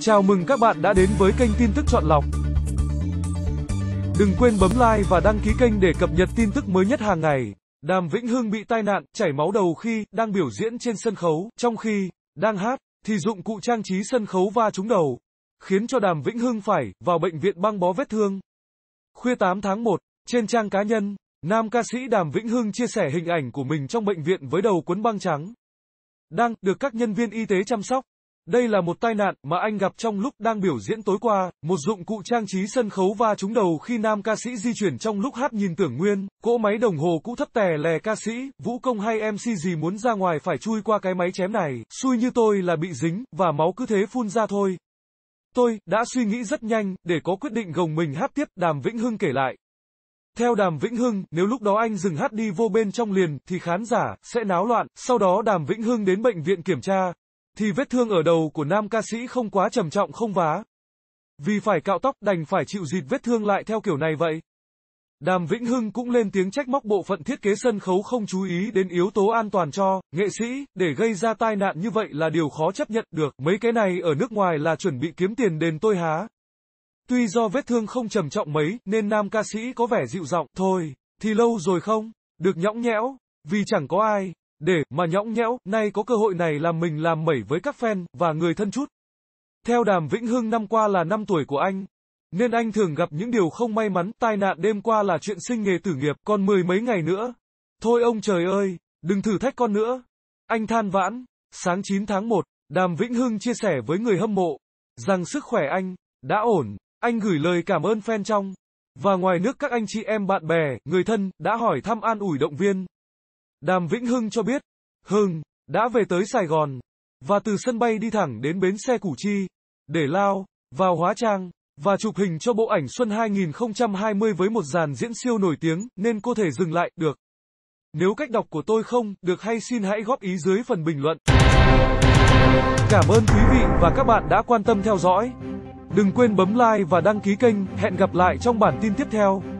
Chào mừng các bạn đã đến với kênh tin tức chọn lọc. Đừng quên bấm like và đăng ký kênh để cập nhật tin tức mới nhất hàng ngày. Đàm Vĩnh Hưng bị tai nạn, chảy máu đầu khi đang biểu diễn trên sân khấu, trong khi đang hát thì dụng cụ trang trí sân khấu va trúng đầu, khiến cho Đàm Vĩnh Hưng phải vào bệnh viện băng bó vết thương. Khuya 8 tháng 1, trên trang cá nhân, nam ca sĩ Đàm Vĩnh Hưng chia sẻ hình ảnh của mình trong bệnh viện với đầu quấn băng trắng. Đang được các nhân viên y tế chăm sóc. Đây là một tai nạn mà anh gặp trong lúc đang biểu diễn tối qua, một dụng cụ trang trí sân khấu va trúng đầu khi nam ca sĩ di chuyển trong lúc hát nhìn tưởng nguyên, cỗ máy đồng hồ cũ thấp tè lè ca sĩ, vũ công hay MC gì muốn ra ngoài phải chui qua cái máy chém này, xui như tôi là bị dính, và máu cứ thế phun ra thôi. Tôi, đã suy nghĩ rất nhanh, để có quyết định gồng mình hát tiếp, Đàm Vĩnh Hưng kể lại. Theo Đàm Vĩnh Hưng, nếu lúc đó anh dừng hát đi vô bên trong liền, thì khán giả, sẽ náo loạn, sau đó Đàm Vĩnh Hưng đến bệnh viện kiểm tra, thì vết thương ở đầu của nam ca sĩ không quá trầm trọng không vá. Vì phải cạo tóc đành phải chịu dịt vết thương lại theo kiểu này vậy. Đàm Vĩnh Hưng cũng lên tiếng trách móc bộ phận thiết kế sân khấu không chú ý đến yếu tố an toàn cho nghệ sĩ, để gây ra tai nạn như vậy là điều khó chấp nhận được, mấy cái này ở nước ngoài là chuẩn bị kiếm tiền đền tôi há. Tuy do vết thương không trầm trọng mấy, nên nam ca sĩ có vẻ dịu giọng, thôi, thì lâu rồi không, được nhõng nhẽo, vì chẳng có ai, để mà nhõng nhẽo, nay có cơ hội này làm mình làm mẩy với các fan và người thân chút. Theo Đàm Vĩnh Hưng năm qua là năm tuổi của anh, nên anh thường gặp những điều không may mắn, tai nạn đêm qua là chuyện sinh nghề tử nghiệp, còn mười mấy ngày nữa. Thôi ông trời ơi, đừng thử thách con nữa. Anh than vãn, sáng 9 tháng 1, Đàm Vĩnh Hưng chia sẻ với người hâm mộ, rằng sức khỏe anh, đã ổn, anh gửi lời cảm ơn fan trong, và ngoài nước các anh chị em bạn bè, người thân, đã hỏi thăm an ủi động viên. Đàm Vĩnh Hưng cho biết, Hưng đã về tới Sài Gòn và từ sân bay đi thẳng đến bến xe Củ Chi để lao vào hóa trang và chụp hình cho bộ ảnh Xuân 2020 với một dàn diễn siêu nổi tiếng nên cô thể dừng lại được. Nếu cách đọc của tôi không được hay xin hãy góp ý dưới phần bình luận. Cảm ơn quý vị và các bạn đã quan tâm theo dõi. Đừng quên bấm like và đăng ký kênh, hẹn gặp lại trong bản tin tiếp theo.